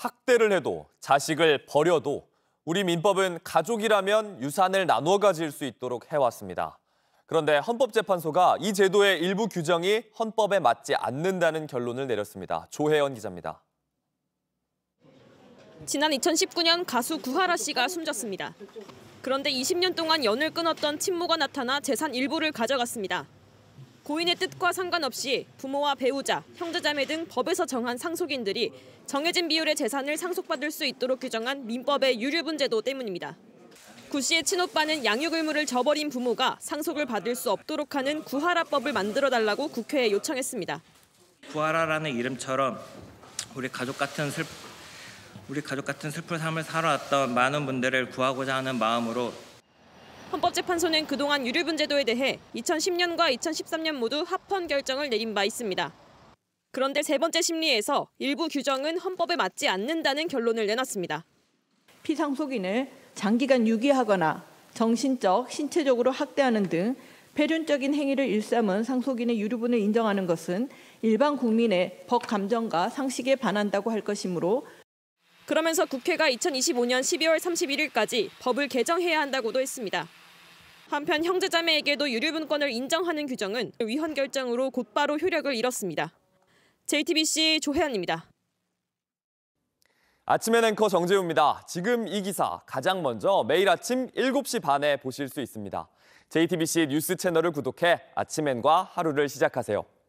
학대를 해도 자식을 버려도 우리 민법은 가족이라면 유산을 나누어 가질 수 있도록 해왔습니다. 그런데 헌법재판소가 이 제도의 일부 규정이 헌법에 맞지 않는다는 결론을 내렸습니다. 조혜연 기자입니다. 지난 2019년 가수 구하라 씨가 숨졌습니다. 그런데 20년 동안 연을 끊었던 친모가 나타나 재산 일부를 가져갔습니다. 고인의 뜻과 상관없이 부모와 배우자, 형제자매 등 법에서 정한 상속인들이 정해진 비율의 재산을 상속받을 수 있도록 규정한 민법의 유류분 제도 때문입니다. 구 씨의 친오빠는 양육 의무를 저버린 부모가 상속을 받을 수 없도록 하는 구하라법을 만들어달라고 국회에 요청했습니다. 구하라라는 이름처럼 우리 가족 같은 슬 우리 가족 같은 슬픈 삶을 살아왔던 많은 분들을 구하고자 하는 마음으로 헌법재판소는 그동안 유류분제도에 대해 2010년과 2013년 모두 합헌 결정을 내린 바 있습니다. 그런데 세 번째 심리에서 일부 규정은 헌법에 맞지 않는다는 결론을 내놨습니다. 피상속인을 장기간 유기하거나 정신적, 신체적으로 학대하는 등 폐륜적인 행위를 일삼은 상속인의 유류분을 인정하는 것은 일반 국민의 법 감정과 상식에 반한다고 할 것이므로 그러면서 국회가 2025년 12월 31일까지 법을 개정해야 한다고도 했습니다. 한편 형제자매에게도 유류분권을 인정하는 규정은 위헌 결정으로 곧바로 효력을 잃었습니다. JTBC 조혜연입니다. 아침엔 앵커 정재우입니다. 지금 이 기사 가장 먼저 매일 아침 7시 반에 보실 수 있습니다. JTBC 뉴스 채널을 구독해 아침엔과 하루를 시작하세요.